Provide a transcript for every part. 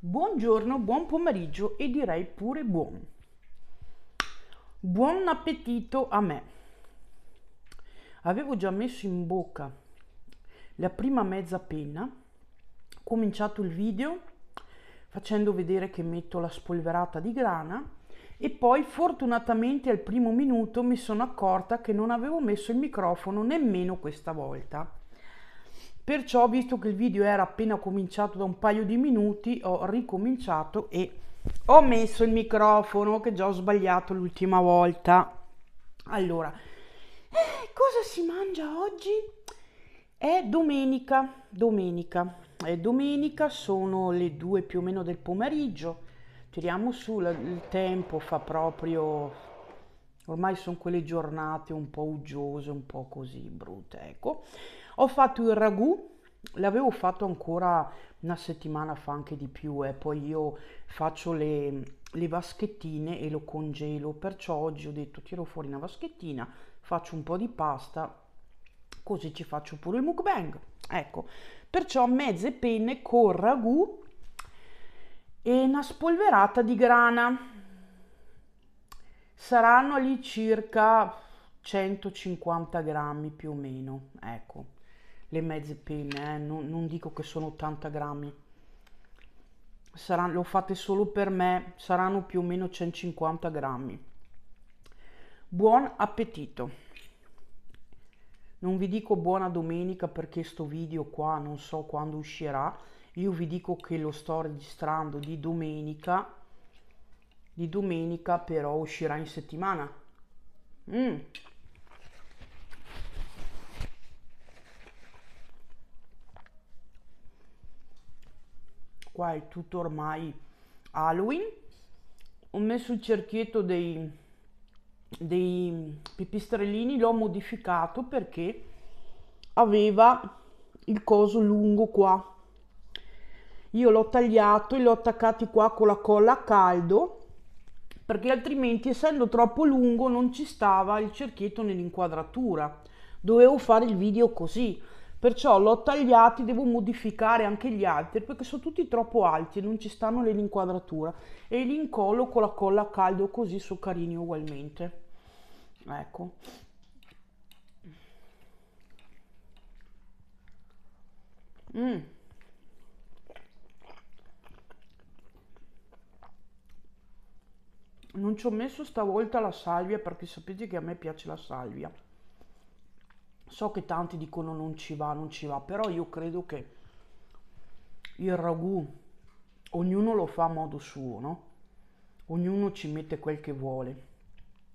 Buongiorno, buon pomeriggio e direi pure buon. Buon appetito a me. Avevo già messo in bocca la prima mezza penna, ho cominciato il video facendo vedere che metto la spolverata di grana e poi fortunatamente al primo minuto mi sono accorta che non avevo messo il microfono nemmeno questa volta Perciò, visto che il video era appena cominciato da un paio di minuti, ho ricominciato e ho messo il microfono che già ho sbagliato l'ultima volta. Allora, eh, cosa si mangia oggi? È domenica, domenica. È domenica, sono le due più o meno del pomeriggio. Tiriamo su, il tempo fa proprio... Ormai sono quelle giornate un po' uggiose, un po' così brutte, ecco. Ho fatto il ragù, l'avevo fatto ancora una settimana fa, anche di più, e eh. poi io faccio le, le vaschettine e lo congelo, perciò oggi ho detto tiro fuori una vaschettina, faccio un po' di pasta, così ci faccio pure il mukbang. Ecco, perciò mezze penne con ragù e una spolverata di grana. Saranno lì circa 150 grammi più o meno, ecco le mezze penne, eh? non, non, dico che sono 80 grammi, saranno, lo fate solo per me, saranno più o meno 150 grammi. Buon appetito! Non vi dico buona domenica perché sto video qua non so quando uscirà, io vi dico che lo sto registrando di domenica, di domenica però uscirà in settimana. Mm. qua è tutto ormai Halloween ho messo il cerchietto dei, dei pipistrellini l'ho modificato perché aveva il coso lungo qua io l'ho tagliato e l'ho attaccato qua con la colla a caldo perché altrimenti essendo troppo lungo non ci stava il cerchietto nell'inquadratura dovevo fare il video così Perciò l'ho tagliati, devo modificare anche gli altri perché sono tutti troppo alti e non ci stanno nell'inquadratura. E li incollo con la colla a caldo così sono carini ugualmente. Ecco. Mm. Non ci ho messo stavolta la salvia perché sapete che a me piace la salvia so che tanti dicono non ci va, non ci va, però io credo che il ragù ognuno lo fa a modo suo, no? Ognuno ci mette quel che vuole.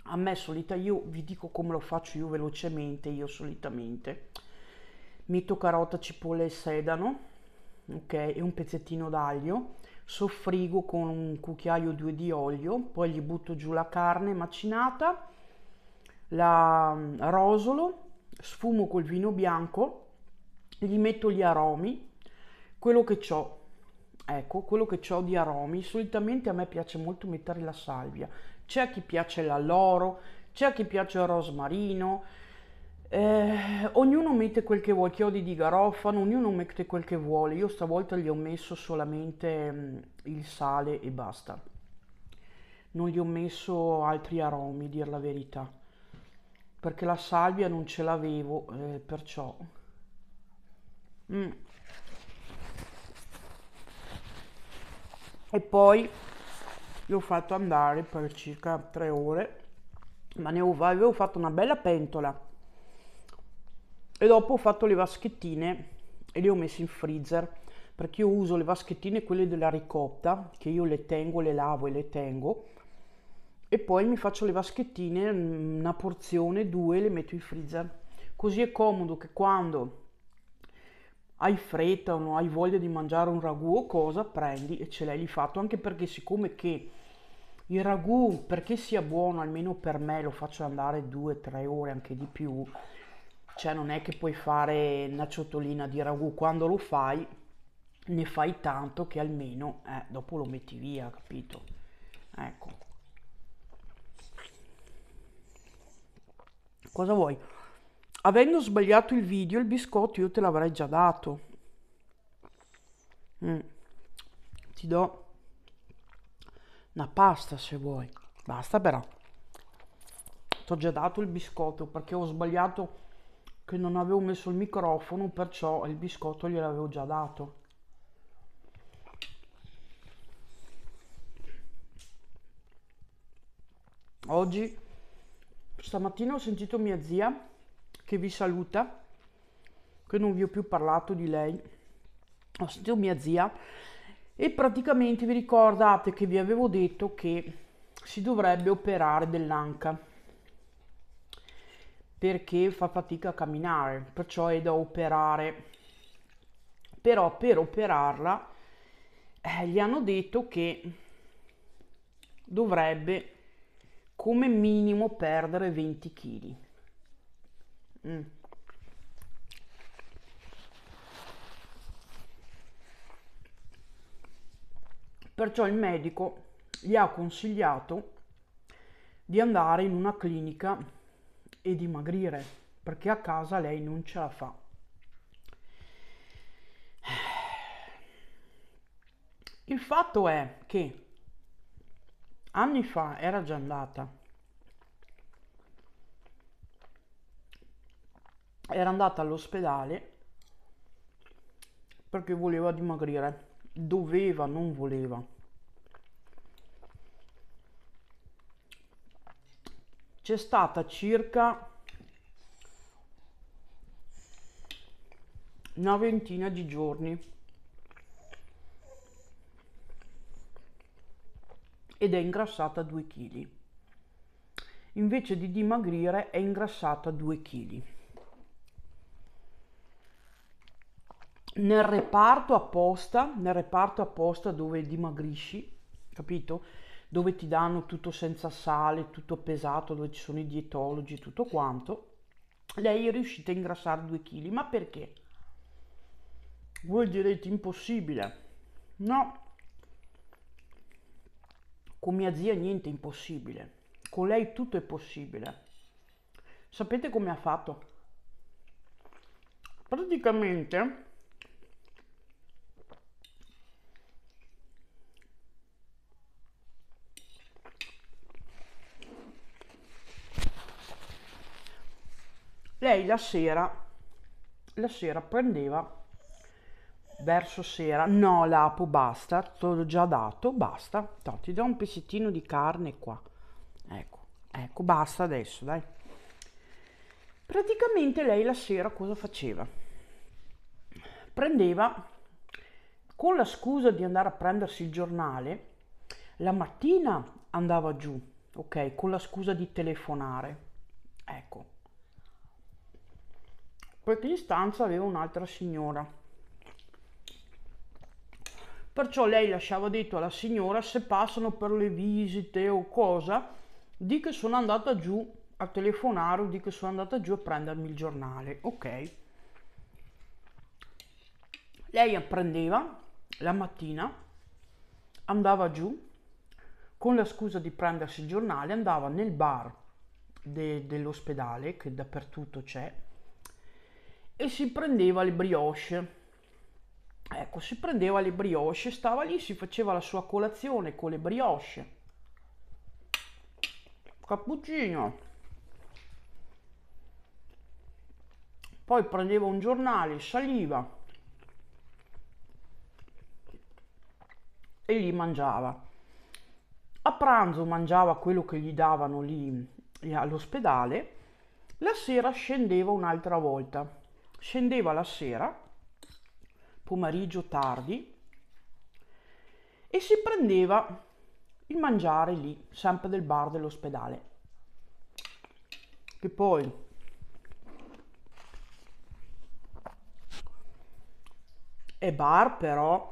A me solita io vi dico come lo faccio io velocemente, io solitamente metto carota, cipolla e sedano, ok, e un pezzettino d'aglio, soffrigo con un cucchiaio o due di olio, poi gli butto giù la carne macinata, la mm, rosolo sfumo col vino bianco, gli metto gli aromi, quello che ho, ecco, quello che ho di aromi. Solitamente a me piace molto mettere la salvia, c'è a chi piace l'alloro, c'è a chi piace il rosmarino, eh, ognuno mette quel che vuole, chiodi di garofano, ognuno mette quel che vuole. Io stavolta gli ho messo solamente mh, mm, il sale e basta. Non gli ho messo altri aromi, dir la verità perché la salvia non ce l'avevo eh, perciò mm. e poi l'ho fatto andare per circa tre ore ma ne avevo fatto una bella pentola e dopo ho fatto le vaschettine e le ho messe in freezer perché io uso le vaschettine quelle della ricotta che io le tengo le lavo e le tengo e poi mi faccio le vaschettine, mm, una porzione, due, le metto in freezer. Così è comodo che quando hai fretta o non hai voglia di mangiare un ragù o cosa, prendi e ce l'hai lì fatto, anche perché siccome che il ragù, perché sia buono, almeno per me, lo faccio andare 2 tre ore, anche di più, cioè non è che puoi fare una ciotolina di ragù, quando lo fai ne fai tanto che almeno eh, dopo lo metti via, capito? Ecco. Cosa vuoi? Avendo sbagliato il video, il biscotto io te l'avrei già dato. Mm. Ti do una pasta se vuoi. Basta però. Ti ho già dato il biscotto perché ho sbagliato che non avevo messo il microfono, perciò il biscotto gliel'avevo già dato. Oggi Stamattina ho sentito mia zia che vi saluta, che non vi ho più parlato di lei. Ho sentito mia zia e praticamente vi ricordate che vi avevo detto che si dovrebbe operare dell'anca perché fa fatica a camminare, perciò è da operare. Però per operarla eh, gli hanno detto che dovrebbe come minimo perdere 20 kg. Mm. Perciò il medico gli ha consigliato di andare in una clinica e dimagrire perché a casa lei non ce la fa. Il fatto è che anni fa era già andata era andata all'ospedale perché voleva dimagrire doveva non voleva c'è stata circa una ventina di giorni ed è ingrassata 2 kg. Invece di dimagrire è ingrassata 2 kg. Nel reparto apposta, nel reparto apposta dove dimagrisci, capito? Dove ti danno tutto senza sale, tutto pesato, dove ci sono i dietologi, tutto quanto, lei è riuscita a ingrassare 2 kg. Ma perché? Voi direte impossibile. No, con mia zia niente è impossibile. Con lei tutto è possibile. Sapete come ha fatto? Praticamente lei la sera la sera prendeva verso sera, no Lapo, basta, te l'ho già dato, basta, no, ti do un pezzettino di carne qua, ecco, ecco, basta adesso, dai. Praticamente lei la sera cosa faceva? Prendeva, con la scusa di andare a prendersi il giornale, la mattina andava giù, ok, con la scusa di telefonare, ecco. Perché in stanza aveva un'altra signora Perciò lei lasciava detto alla signora se passano per le visite o cosa, di che sono andata giù a telefonare o di che sono andata giù a prendermi il giornale, ok? Lei apprendeva la mattina, andava giù con la scusa di prendersi il giornale, andava nel bar de- dell'ospedale che dappertutto c'è e si prendeva le brioche Ecco, si prendeva le brioche, stava lì, si faceva la sua colazione con le brioche. Cappuccino. Poi prendeva un giornale, saliva e lì mangiava. A pranzo mangiava quello che gli davano lì eh, all'ospedale. La sera scendeva un'altra volta. Scendeva la sera pomeriggio tardi e si prendeva il mangiare lì, sempre del bar dell'ospedale. Che poi è bar però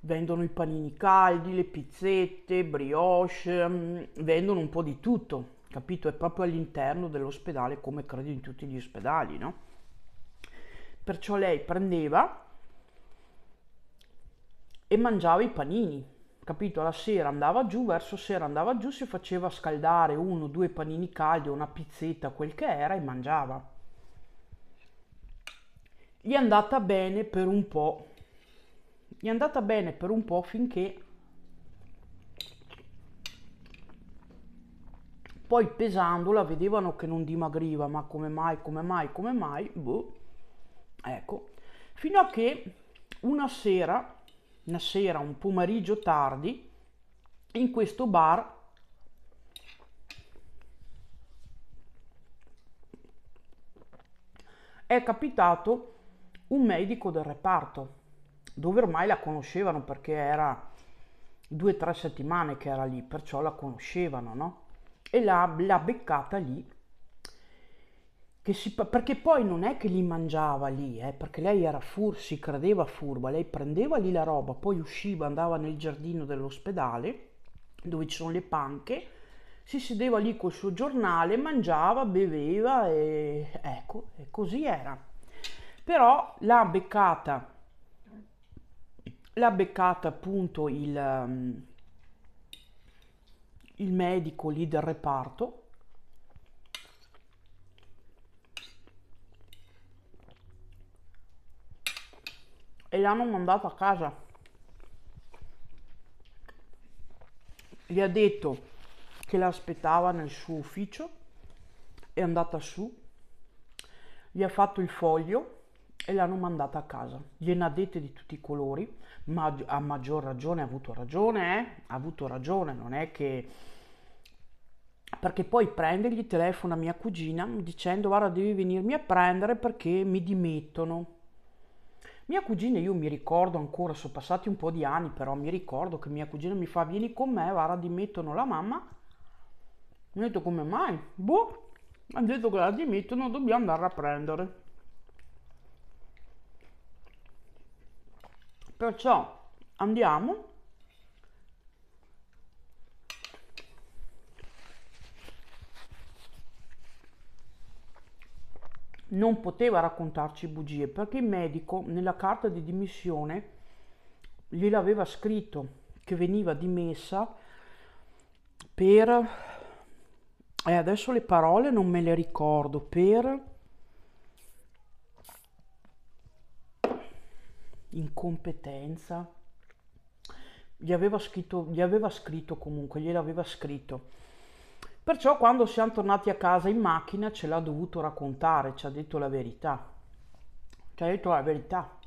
vendono i panini caldi, le pizzette, brioche, mm, vendono un po' di tutto, capito? È proprio all'interno dell'ospedale come credo in tutti gli ospedali, no? Perciò lei prendeva e mangiava i panini, capito? La sera andava giù, verso sera andava giù, si faceva scaldare uno, due panini caldi una pizzetta, quel che era, e mangiava. Gli è andata bene per un po', gli è andata bene per un po' finché poi pesandola vedevano che non dimagriva, ma come mai, come mai, come mai, boh, ecco, fino a che una sera una sera, un pomeriggio tardi, in questo bar è capitato un medico del reparto, dove ormai la conoscevano perché era due o tre settimane che era lì, perciò la conoscevano, no? E l'ha, l'ha beccata lì si, perché poi non è che li mangiava lì, eh, perché lei era fur, si credeva furba, lei prendeva lì la roba, poi usciva, andava nel giardino dell'ospedale dove ci sono le panche, si sedeva lì col suo giornale, mangiava, beveva e ecco, e così era. Però l'ha beccata, l'ha beccata appunto il, mm, il medico lì del reparto e l'hanno mandato a casa. Gli ha detto che l'aspettava nel suo ufficio, è andata su, gli ha fatto il foglio e l'hanno mandata a casa. Gliene ha dette di tutti i colori, ma a maggior ragione ha avuto ragione, eh? ha avuto ragione, non è che perché poi prende gli telefona mia cugina dicendo guarda devi venirmi a prendere perché mi dimettono mia cugina, io mi ricordo ancora, sono passati un po' di anni, però mi ricordo che mia cugina mi fa vieni con me, guarda, dimettono la mamma. Mi ha detto come mai? Boh, ha detto che la dimettono, dobbiamo andare a prendere. Perciò andiamo non poteva raccontarci bugie perché il medico nella carta di dimissione gliel'aveva scritto che veniva dimessa per e eh, adesso le parole non me le ricordo per incompetenza gli aveva scritto, gli aveva scritto comunque gliel'aveva scritto Perciò quando siamo tornati a casa in macchina ce l'ha dovuto raccontare, ci ha detto la verità. Ci ha detto la verità.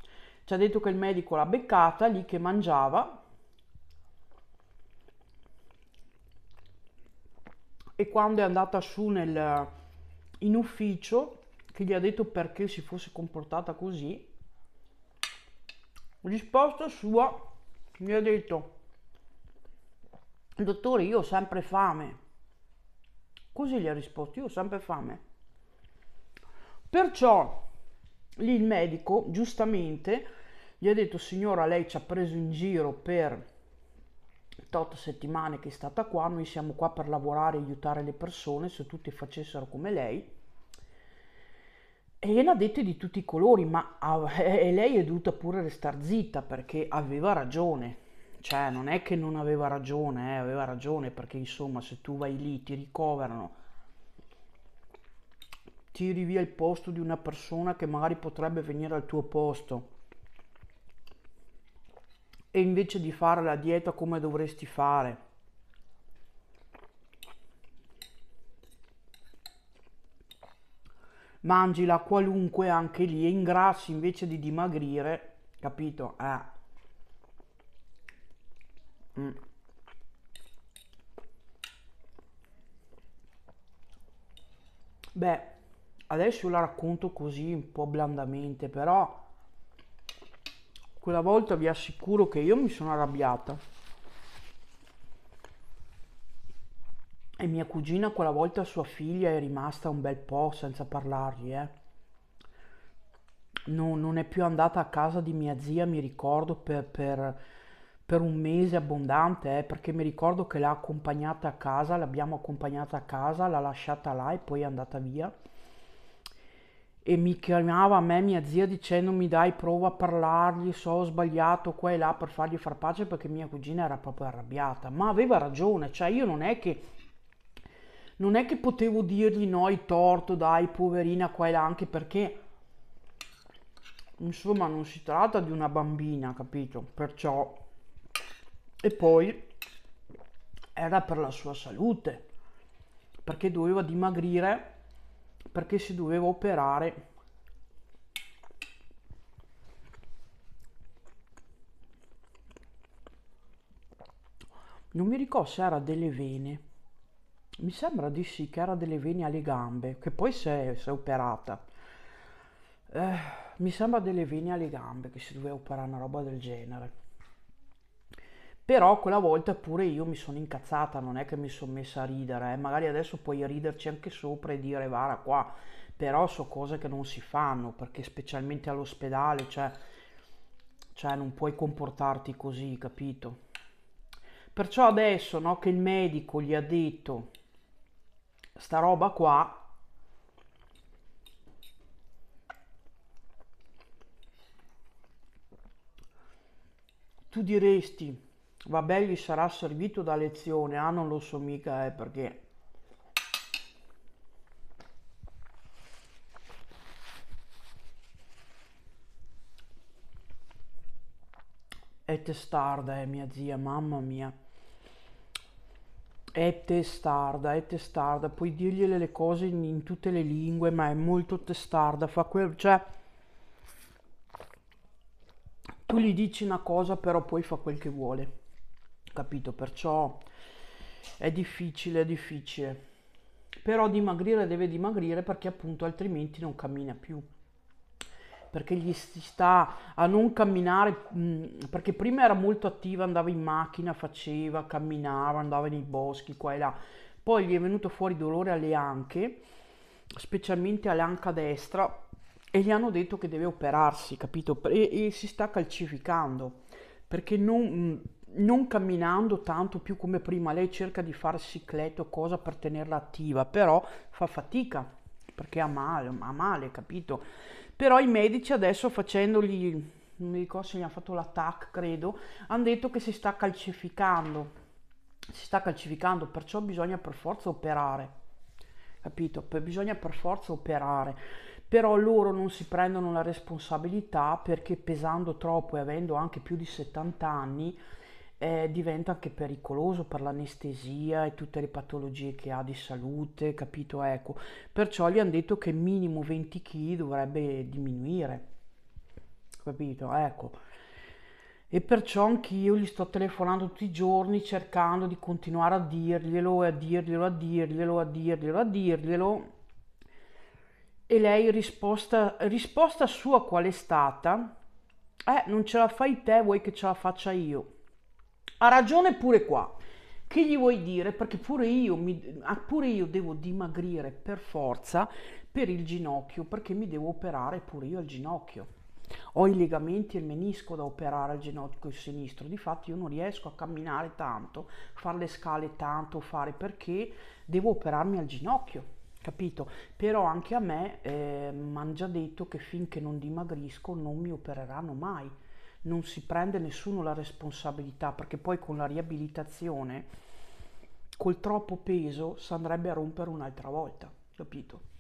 Ci ha detto che il medico l'ha beccata lì che mangiava e quando è andata su nel, in ufficio che gli ha detto perché si fosse comportata così, risposta sua mi ha detto, dottore io ho sempre fame, Così gli ha risposto, io ho sempre fame. Perciò lì il medico, giustamente, gli ha detto, signora, lei ci ha preso in giro per tot settimane che è stata qua, noi siamo qua per lavorare e aiutare le persone, se tutti facessero come lei. E gliene ha dette di tutti i colori, ma a, e lei è dovuta pure restare zitta perché aveva ragione cioè non è che non aveva ragione, eh, aveva ragione perché insomma se tu vai lì ti ricoverano, tiri via il posto di una persona che magari potrebbe venire al tuo posto e invece di fare la dieta come dovresti fare. Mangila qualunque anche lì e ingrassi invece di dimagrire, capito? Eh Mm. Beh, adesso la racconto così un po' blandamente, però quella volta vi assicuro che io mi sono arrabbiata. E mia cugina quella volta sua figlia è rimasta un bel po' senza parlargli, eh. no, non è più andata a casa di mia zia, mi ricordo, per, per per un mese abbondante, eh, perché mi ricordo che l'ha accompagnata a casa, l'abbiamo accompagnata a casa, l'ha lasciata là e poi è andata via. E mi chiamava a me mia zia dicendomi dai prova a parlargli, so ho sbagliato qua e là per fargli far pace perché mia cugina era proprio arrabbiata, ma aveva ragione, cioè io non è che non è che potevo dirgli no, hai torto, dai, poverina qua e là, anche perché insomma non si tratta di una bambina, capito? Perciò e poi era per la sua salute, perché doveva dimagrire, perché si doveva operare. Non mi ricordo se era delle vene, mi sembra di sì che era delle vene alle gambe, che poi si è, si è operata. Eh, mi sembra delle vene alle gambe che si doveva operare una roba del genere. Però quella volta pure io mi sono incazzata, non è che mi sono messa a ridere, eh. magari adesso puoi riderci anche sopra e dire vara qua, però so cose che non si fanno, perché specialmente all'ospedale, cioè, cioè non puoi comportarti così, capito? Perciò adesso no, che il medico gli ha detto sta roba qua, tu diresti Vabbè, gli sarà servito da lezione, ah non lo so mica, eh, perché... È testarda, eh, mia zia, mamma mia. È testarda, è testarda. Puoi dirgliele le cose in, in tutte le lingue, ma è molto testarda. Fa quel... cioè tu gli dici una cosa però poi fa quel che vuole capito? Perciò è difficile, è difficile. Però dimagrire deve dimagrire perché appunto altrimenti non cammina più. Perché gli si sta a non camminare, mm, perché prima era molto attiva, andava in macchina, faceva, camminava, andava nei boschi, qua e là. Poi gli è venuto fuori dolore alle anche, specialmente all'anca destra, e gli hanno detto che deve operarsi, capito? E, e si sta calcificando, perché non... Mh, mm, non camminando tanto più come prima, lei cerca di fare ciclette o cosa per tenerla attiva, però fa fatica perché ha male, ha male, capito? Però i medici adesso facendogli, non mi ricordo se gli hanno fatto l'attacco, credo, hanno detto che si sta calcificando, si sta calcificando, perciò bisogna per forza operare, capito? Bisogna per forza operare però loro non si prendono la responsabilità perché pesando troppo e avendo anche più di 70 anni eh, diventa anche pericoloso per l'anestesia e tutte le patologie che ha di salute, capito? Ecco, perciò gli hanno detto che minimo 20 kg dovrebbe diminuire, capito? Ecco. E perciò anch'io gli sto telefonando tutti i giorni cercando di continuare a dirglielo e a dirglielo, a dirglielo, a dirglielo, a dirglielo. E lei risposta, risposta sua qual è stata? Eh, non ce la fai te, vuoi che ce la faccia io. Ha ragione pure qua. Che gli vuoi dire? Perché pure io, mi, ah, pure io devo dimagrire per forza per il ginocchio, perché mi devo operare pure io al ginocchio ho i legamenti e il menisco da operare al ginocchio sinistro, difatti io non riesco a camminare tanto, fare le scale tanto, fare perché devo operarmi al ginocchio, capito? Però anche a me eh, mi hanno già detto che finché non dimagrisco non mi opereranno mai non si prende nessuno la responsabilità perché poi con la riabilitazione, col troppo peso, si andrebbe a rompere un'altra volta, capito?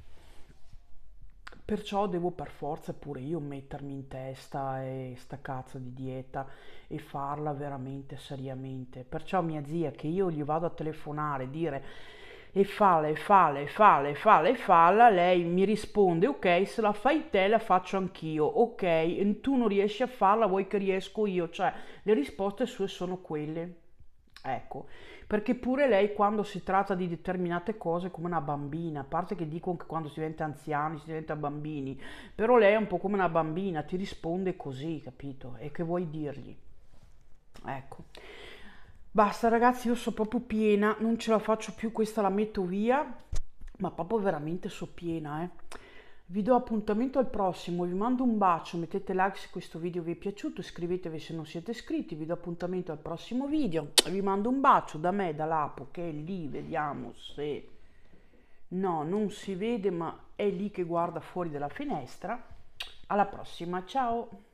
Perciò devo per forza pure io mettermi in testa e sta cazzo di dieta e farla veramente seriamente. Perciò mia zia che io gli vado a telefonare, e dire e falla e falla e falla e falla e falla, lei mi risponde ok se la fai te la faccio anch'io, ok tu non riesci a farla vuoi che riesco io, cioè le risposte sue sono quelle, ecco, perché pure lei quando si tratta di determinate cose è come una bambina, a parte che dicono che quando si diventa anziani si diventa bambini, però lei è un po' come una bambina, ti risponde così, capito? E che vuoi dirgli? Ecco. Basta ragazzi, io sono proprio piena, non ce la faccio più, questa la metto via, ma proprio veramente so piena, eh. Vi do appuntamento al prossimo, vi mando un bacio, mettete like se questo video vi è piaciuto, iscrivetevi se non siete iscritti, vi do appuntamento al prossimo video, vi mando un bacio da me, da Lapo, che è lì, vediamo se... No, non si vede, ma è lì che guarda fuori dalla finestra. Alla prossima, ciao!